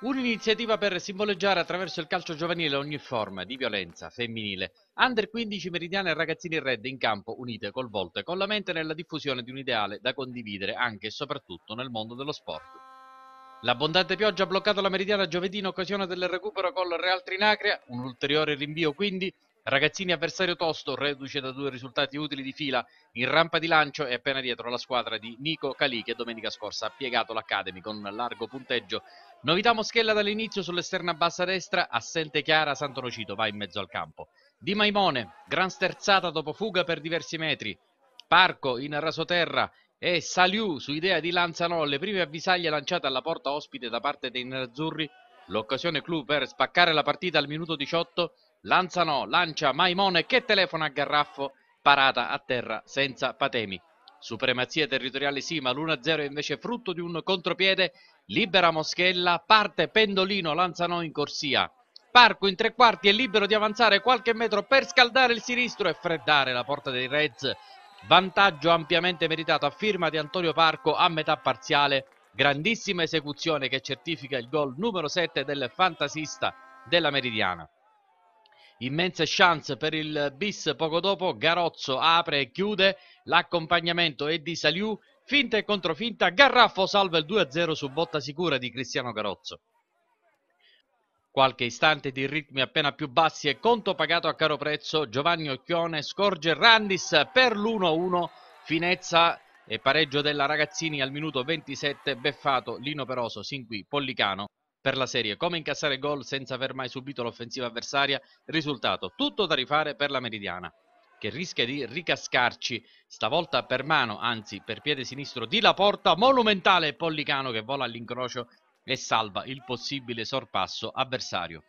Un'iniziativa per simboleggiare attraverso il calcio giovanile ogni forma di violenza femminile. Under 15 meridiane e ragazzini red in campo unite col volto e con la mente nella diffusione di un ideale da condividere anche e soprattutto nel mondo dello sport. L'abbondante pioggia ha bloccato la meridiana giovedì in occasione del recupero col Real Trinacria, un ulteriore rinvio quindi Ragazzini avversario tosto, reduce da due risultati utili di fila in rampa di lancio e appena dietro la squadra di Nico Calì che domenica scorsa ha piegato l'Academy con largo punteggio. Novità Moschella dall'inizio sull'esterna bassa destra, assente Chiara Santonocito va in mezzo al campo. Di Maimone, gran sterzata dopo fuga per diversi metri. Parco in rasoterra e Saliu su idea di le prime avvisaglie lanciate alla porta ospite da parte dei nerazzurri. L'occasione clou per spaccare la partita al minuto 18 Lanzano, lancia Maimone che telefona a Garraffo, parata a terra senza patemi. Supremazia territoriale sì, ma l'1-0 è invece frutto di un contropiede, libera Moschella, parte Pendolino, Lanzano in corsia. Parco in tre quarti è libero di avanzare qualche metro per scaldare il sinistro e freddare la porta dei Reds. Vantaggio ampiamente meritato a firma di Antonio Parco a metà parziale. Grandissima esecuzione che certifica il gol numero 7 del fantasista della Meridiana immense chance per il bis poco dopo Garozzo apre e chiude l'accompagnamento è di Saliu finta e controfinta Garraffo salva il 2-0 su botta sicura di Cristiano Garozzo qualche istante di ritmi appena più bassi e conto pagato a caro prezzo Giovanni Occhione scorge Randis per l'1-1 finezza e pareggio della Ragazzini al minuto 27 beffato Lino Peroso sin qui Pollicano per la serie, come incassare gol senza aver mai subito l'offensiva avversaria, risultato tutto da rifare per la Meridiana, che rischia di ricascarci stavolta per mano, anzi per piede sinistro di la porta, monumentale Pollicano che vola all'incrocio e salva il possibile sorpasso avversario.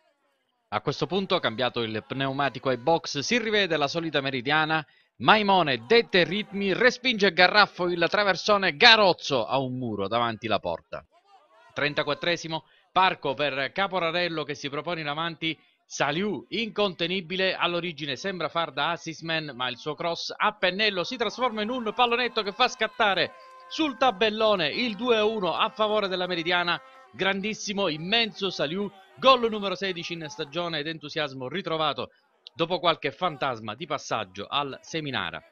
A questo punto, cambiato il pneumatico ai box, si rivede la solita Meridiana Maimone dette ritmi, respinge Garraffo il traversone Garozzo a un muro davanti la porta. 34esimo, Parco per Caporarello che si propone in avanti. Saliù, incontenibile, all'origine sembra far da assist man, ma il suo cross a pennello si trasforma in un pallonetto che fa scattare sul tabellone il 2-1 a favore della Meridiana. Grandissimo, immenso Saliù, gol numero 16 in stagione ed entusiasmo ritrovato dopo qualche fantasma di passaggio al Seminara.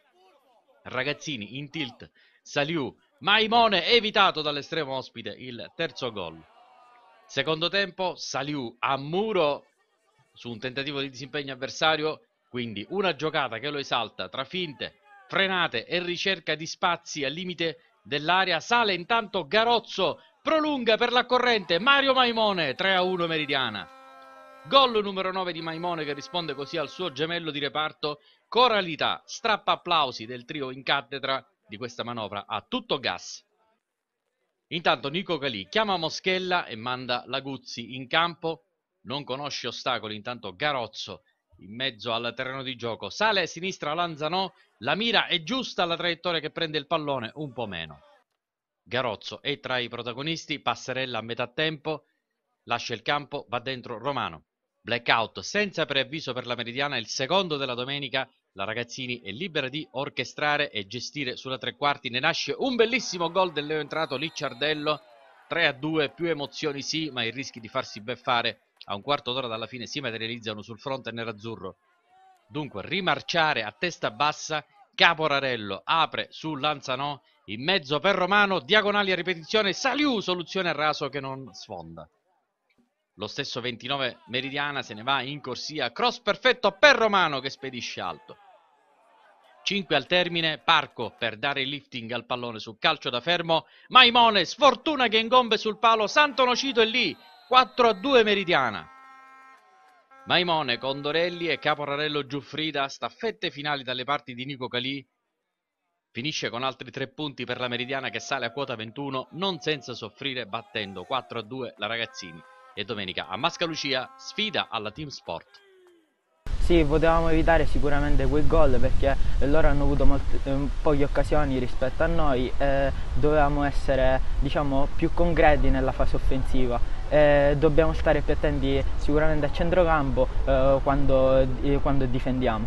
Ragazzini in tilt, Saliù, Maimone evitato dall'estremo ospite il terzo gol. Secondo tempo Saliu a muro su un tentativo di disimpegno avversario, quindi una giocata che lo esalta tra finte, frenate e ricerca di spazi al limite dell'area. Sale intanto Garozzo, prolunga per la corrente Mario Maimone, 3 a 1 Meridiana. Gol numero 9 di Maimone che risponde così al suo gemello di reparto, coralità, strappa applausi del trio in cattedra di questa manovra a tutto gas. Intanto Nico Calì chiama Moschella e manda Laguzzi in campo, non conosce ostacoli, intanto Garozzo in mezzo al terreno di gioco, sale a sinistra Lanzanò, la mira è giusta la traiettoria che prende il pallone, un po' meno. Garozzo è tra i protagonisti, passerella a metà tempo, lascia il campo, va dentro Romano. Blackout senza preavviso per la Meridiana, il secondo della domenica la Ragazzini è libera di orchestrare e gestire sulla tre quarti. Ne nasce un bellissimo gol del Leo entrato Licciardello. 3 a 2, più emozioni sì, ma i rischi di farsi beffare a un quarto d'ora dalla fine si materializzano sul fronte nerazzurro. Dunque, rimarciare a testa bassa, Caporarello apre su Lanzanò, in mezzo per Romano, diagonali a ripetizione, Saliu, soluzione a raso che non sfonda. Lo stesso 29 Meridiana se ne va in corsia, cross perfetto per Romano che spedisce alto. 5 al termine, Parco per dare il lifting al pallone sul calcio da fermo, Maimone, sfortuna che ingombe sul palo, Santonocito è lì, 4 a 2 Meridiana. Maimone, Condorelli e Caporarello Giuffrida, staffette finali dalle parti di Nico Calì, finisce con altri tre punti per la Meridiana che sale a quota 21, non senza soffrire battendo 4 a 2 la Ragazzini. E domenica a Mascalucia sfida alla Team Sport. Sì, potevamo evitare sicuramente quei gol perché loro hanno avuto molte, eh, poche occasioni rispetto a noi e eh, dovevamo essere diciamo, più concreti nella fase offensiva. E eh, dobbiamo stare più attenti sicuramente a centrocampo eh, quando, quando difendiamo.